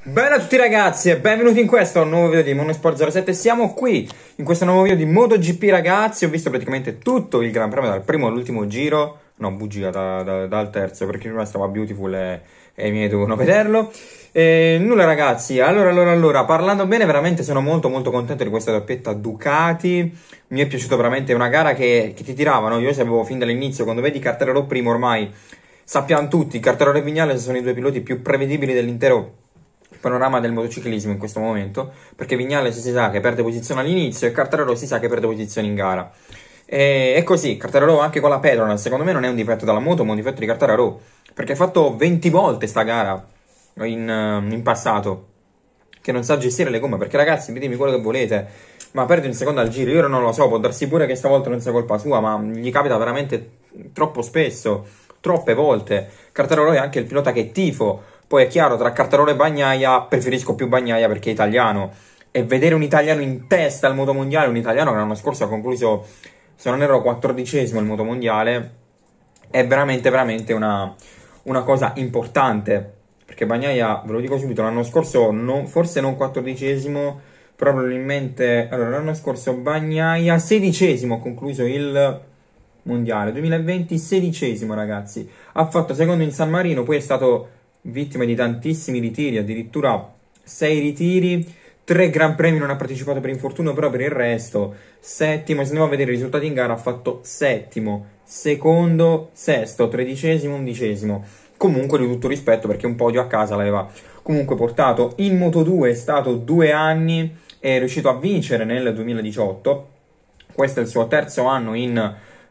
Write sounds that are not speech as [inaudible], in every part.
Bella a tutti ragazzi e benvenuti in questo nuovo video di Monosport 07 Siamo qui in questo nuovo video di MotoGP ragazzi Ho visto praticamente tutto il Gran Premio dal primo all'ultimo giro No, bugia, da, da, dal terzo perché prima stava Beautiful e, e mi devono [laughs] vederlo e, Nulla ragazzi, allora allora allora Parlando bene veramente sono molto molto contento di questa doppietta Ducati Mi è piaciuta veramente una gara che, che ti tiravano Io sapevo fin dall'inizio quando vedi Carteraro primo ormai Sappiamo tutti, Carteraro e Vignale sono i due piloti più prevedibili dell'intero panorama del motociclismo in questo momento, perché Vignale si sa che perde posizione all'inizio e Cartararo si sa che perde posizione in gara. E è così, Cartararo anche con la Pedrona, secondo me non è un difetto della moto, ma un difetto di Cartararo, perché ha fatto 20 volte sta gara in, eh, in passato, che non sa gestire le gomme, perché ragazzi, ditemi quello che volete, ma perde un secondo al giro, io non lo so, può darsi pure che stavolta non sia colpa sua, ma gli capita veramente troppo spesso, troppe volte. Cartararo è anche il pilota che tifo, poi è chiaro, tra Cartarone e Bagnaia preferisco più Bagnaia perché è italiano. E vedere un italiano in testa al moto mondiale, un italiano che l'anno scorso ha concluso, se non ero quattordicesimo al moto mondiale, è veramente, veramente una, una cosa importante. Perché Bagnaia, ve lo dico subito, l'anno scorso non, forse non quattordicesimo, probabilmente... Allora, l'anno scorso Bagnaia, sedicesimo, ha concluso il mondiale. 2020, sedicesimo, ragazzi. Ha fatto secondo in San Marino, poi è stato vittima di tantissimi ritiri, addirittura 6 ritiri, 3 Gran Premi non ha partecipato per infortunio, però per il resto settimo, se andiamo a vedere i risultati in gara ha fatto settimo, secondo, sesto, tredicesimo, undicesimo. Comunque di tutto rispetto perché un podio a casa l'aveva comunque portato. In Moto 2 è stato due anni, è riuscito a vincere nel 2018, questo è il suo terzo anno in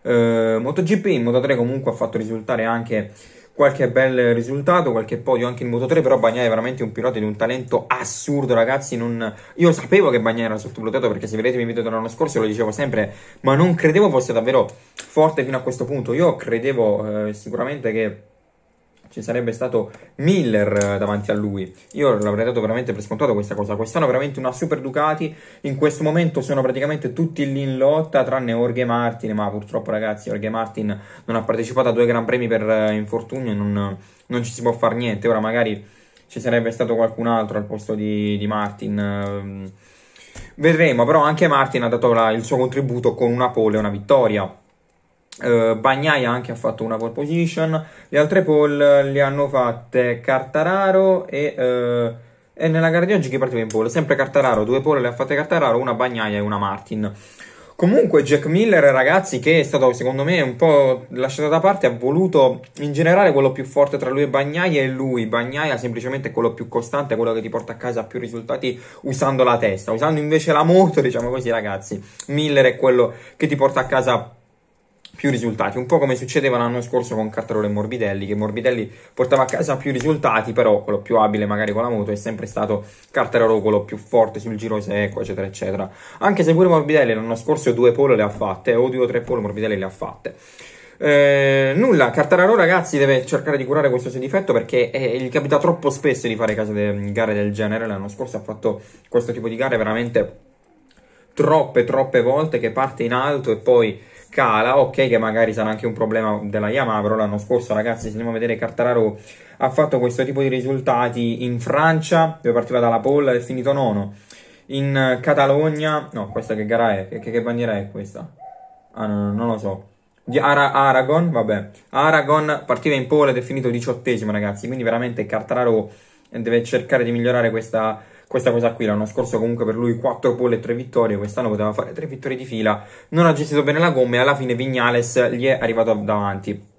eh, MotoGP, in Moto 3 comunque ha fatto risultare anche qualche bel risultato, qualche podio anche in Moto 3, però Bagnai è veramente un pilota di un talento assurdo, ragazzi. Non... Io sapevo che Bagnai era sottovalutato perché se vedete i video dell'anno scorso lo dicevo sempre, ma non credevo fosse davvero forte fino a questo punto. Io credevo eh, sicuramente che ci sarebbe stato Miller eh, davanti a lui. Io l'avrei dato veramente per scontato questa cosa. Quest'anno veramente una super Ducati. In questo momento sono praticamente tutti lì in lotta, tranne Orge Martin. Ma purtroppo, ragazzi, Orge Martin non ha partecipato a due Gran Premi per eh, infortunio non, non ci si può fare niente. Ora magari ci sarebbe stato qualcun altro al posto di, di Martin. Ehm. Vedremo, però anche Martin ha dato la, il suo contributo con una pole e una vittoria. Uh, Bagnaia anche ha fatto una pole position, le altre pole eh, le hanno fatte Cartararo e, uh, e nella gara di oggi che partiva in pole, sempre Cartararo, due pole le ha fatte Cartararo, una Bagnaia e una Martin. Comunque Jack Miller, ragazzi, che è stato secondo me un po' lasciato da parte, ha voluto in generale quello più forte tra lui e Bagnaia e lui. Bagnaia semplicemente quello più costante, quello che ti porta a casa più risultati usando la testa. Usando invece la moto, [laughs] diciamo così, ragazzi, Miller è quello che ti porta a casa più più risultati, un po' come succedeva l'anno scorso con Cattarolo e Morbidelli, che Morbidelli portava a casa più risultati, però quello più abile magari con la moto è sempre stato Cattarolo quello più forte sul giro secco, eccetera, eccetera. Anche se pure Morbidelli l'anno scorso due pole le ha fatte, o due o tre pole Morbidelli le ha fatte. Eh, nulla, Cartararo ragazzi deve cercare di curare questo suo difetto perché eh, gli capita troppo spesso di fare de- mm, gare del genere. L'anno scorso ha fatto questo tipo di gare veramente troppe, troppe volte che parte in alto e poi scala, ok che magari sarà anche un problema della Yamaha, però l'anno scorso ragazzi se andiamo a vedere Cartararo ha fatto questo tipo di risultati in Francia, dove partiva dalla pole e è finito nono, in eh, Catalogna, no questa che gara è, che, che bandiera è questa? Ah no, no non lo so, di Ara- Aragon, vabbè, Aragon partiva in pole ed è finito diciottesimo ragazzi, quindi veramente Cartararo deve cercare di migliorare questa questa cosa qui. L'anno scorso comunque per lui 4 pole e 3 vittorie, quest'anno poteva fare 3 vittorie di fila, non ha gestito bene la gomma e alla fine Vignales gli è arrivato davanti.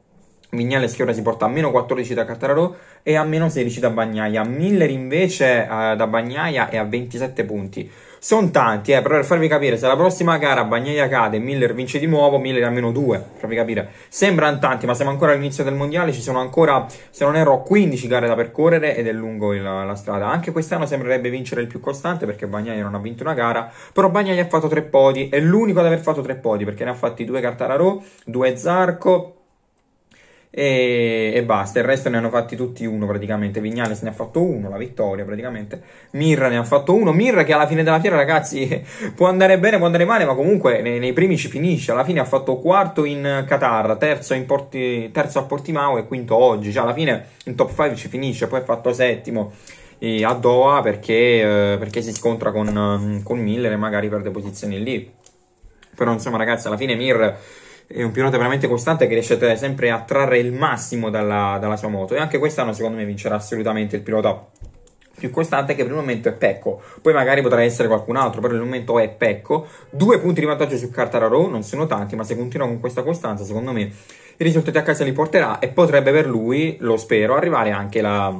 Vignales che ora si porta a meno 14 da Cartararo e a meno 16 da Bagnaia. Miller invece uh, da Bagnaia è a 27 punti. Sono tanti, eh, però per farvi capire, se la prossima gara Bagnaia cade e Miller vince di nuovo, Miller è a meno 2, per farvi capire. Sembrano tanti, ma siamo ancora all'inizio del mondiale, ci sono ancora, se non erro, 15 gare da percorrere ed è lungo il, la strada. Anche quest'anno sembrerebbe vincere il più costante perché Bagnaia non ha vinto una gara, però Bagnaia ha fatto 3 podi, è l'unico ad aver fatto 3 podi perché ne ha fatti 2 Cartararo, 2 Zarco e, e, basta. Il resto ne hanno fatti tutti uno praticamente. Vignales ne ha fatto uno, la vittoria praticamente. Mirra ne ha fatto uno. Mirra che alla fine della fiera, ragazzi, [laughs] può andare bene, può andare male, ma comunque nei, nei primi ci finisce. Alla fine ha fatto quarto in Qatar, terzo, in Porti, terzo a Portimao e quinto oggi. Cioè, alla fine in top 5 ci finisce. Poi ha fatto settimo a Doha perché, eh, perché si scontra con, mm, con Miller e magari perde posizioni lì. Però insomma ragazzi alla fine Mir è un pilota veramente costante che riesce sempre a trarre il massimo dalla, dalla sua moto e anche quest'anno secondo me vincerà assolutamente il pilota più costante che per il momento è Pecco. Poi magari potrà essere qualcun altro, però per il momento è Pecco. Due punti di vantaggio su Cartararo, non sono tanti, ma se continua con questa costanza, secondo me i risultati a casa li porterà e potrebbe per lui, lo spero, arrivare anche la,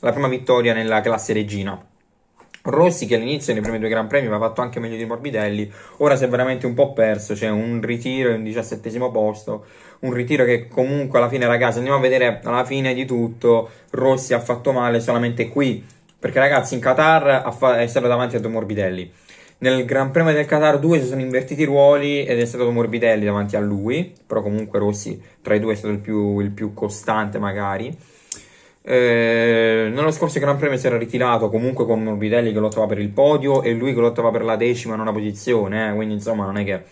la prima vittoria nella classe regina. Rossi che all'inizio nei primi due Gran Premi aveva fatto anche meglio di Morbidelli, ora si è veramente un po' perso, c'è cioè un ritiro in un diciassettesimo posto, un ritiro che comunque alla fine ragazzi andiamo a vedere alla fine di tutto, Rossi ha fatto male solamente qui, perché ragazzi in Qatar è stato davanti a due Morbidelli, nel Gran Premio del Qatar 2 si sono invertiti i ruoli ed è stato Morbidelli davanti a lui, però comunque Rossi tra i due è stato il più, il più costante magari. Eh, nello scorso Gran Premio si era ritirato comunque con Morbidelli che lottava per il podio e lui che lottava per la decima nona posizione, eh, quindi insomma non è che...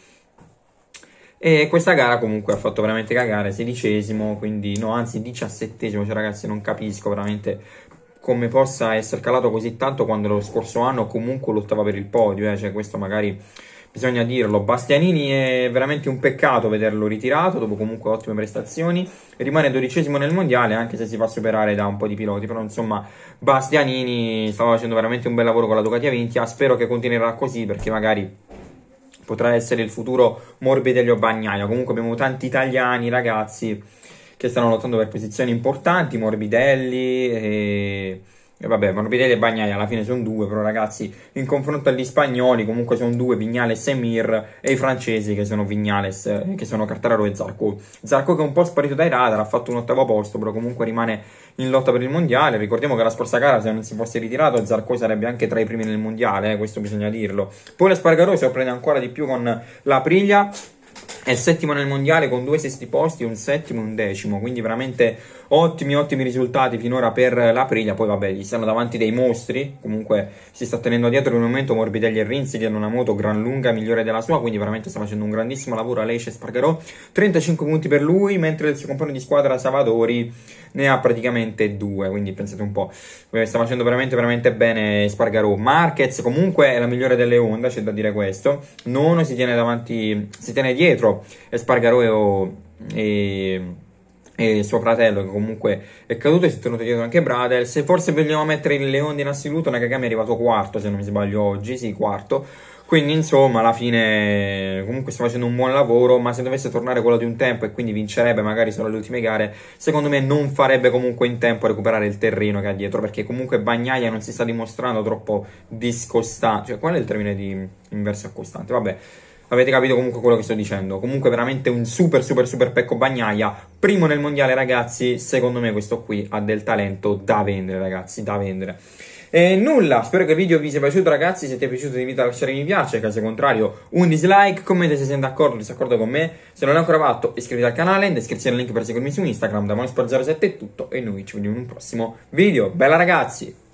E questa gara comunque ha fatto veramente cagare, sedicesimo, quindi no, anzi diciassettesimo, cioè ragazzi non capisco veramente come possa essere calato così tanto quando lo scorso anno comunque lottava per il podio, eh, cioè questo magari bisogna dirlo, Bastianini è veramente un peccato vederlo ritirato dopo comunque ottime prestazioni, rimane dodicesimo nel mondiale anche se si fa superare da un po' di piloti, però insomma Bastianini stava facendo veramente un bel lavoro con la Ducati Avintia, spero che continuerà così perché magari potrà essere il futuro Morbidello bagnaio, comunque abbiamo tanti italiani ragazzi che stanno lottando per posizioni importanti, Morbidelli e e vabbè, Morbidelli e Bagnaia alla fine sono due, però ragazzi, in confronto agli spagnoli comunque sono due, Vignales e Mir, e i francesi che sono Vignales, eh, che sono Cartararo e Zarco. Zarco che è un po' sparito dai radar, ha fatto un ottavo posto, però comunque rimane in lotta per il mondiale. Ricordiamo che la scorsa gara, se non si fosse ritirato, Zarco sarebbe anche tra i primi nel mondiale, eh, questo bisogna dirlo. Poi l'Espargaro sorprende ancora di più con la Priglia è settimo nel mondiale con due sesti posti, un settimo e un decimo, quindi veramente ottimi, ottimi risultati finora per l'Aprilia. Poi, vabbè, gli stanno davanti dei mostri. Comunque, si sta tenendo dietro in un momento Morbidelli e Rinzi, che hanno una moto gran lunga migliore della sua. Quindi, veramente sta facendo un grandissimo lavoro. Alesce Spargarò, 35 punti per lui, mentre il suo compagno di squadra Savadori ne ha praticamente due. Quindi, pensate un po', eh, sta facendo veramente, veramente bene Spargarò. Marquez, comunque, è la migliore delle Honda, c'è da dire questo. Nono si tiene davanti, si tiene dietro dietro Espargaro e, e, e, suo fratello che comunque è caduto e si è tenuto dietro anche Bradel. Se forse vogliamo mettere il Leone in assoluto Nakagami è arrivato quarto se non mi sbaglio oggi, sì quarto quindi insomma alla fine comunque sta facendo un buon lavoro ma se dovesse tornare quello di un tempo e quindi vincerebbe magari solo le ultime gare secondo me non farebbe comunque in tempo a recuperare il terreno che ha dietro perché comunque Bagnaia non si sta dimostrando troppo discostante cioè qual è il termine di inverso costante vabbè Avete capito comunque quello che sto dicendo. Comunque veramente un super super super Pecco Bagnaia. Primo nel mondiale ragazzi, secondo me questo qui ha del talento da vendere ragazzi, da vendere. E nulla, spero che il video vi sia piaciuto ragazzi, se ti è piaciuto ti invito a lasciare mi piace, caso contrario un dislike, commenta se siete d'accordo o disaccordo con me, se non l'hai ancora fatto iscriviti al canale, in descrizione il link per seguirmi su Instagram da Monesport07 è tutto e noi ci vediamo in un prossimo video. Bella ragazzi!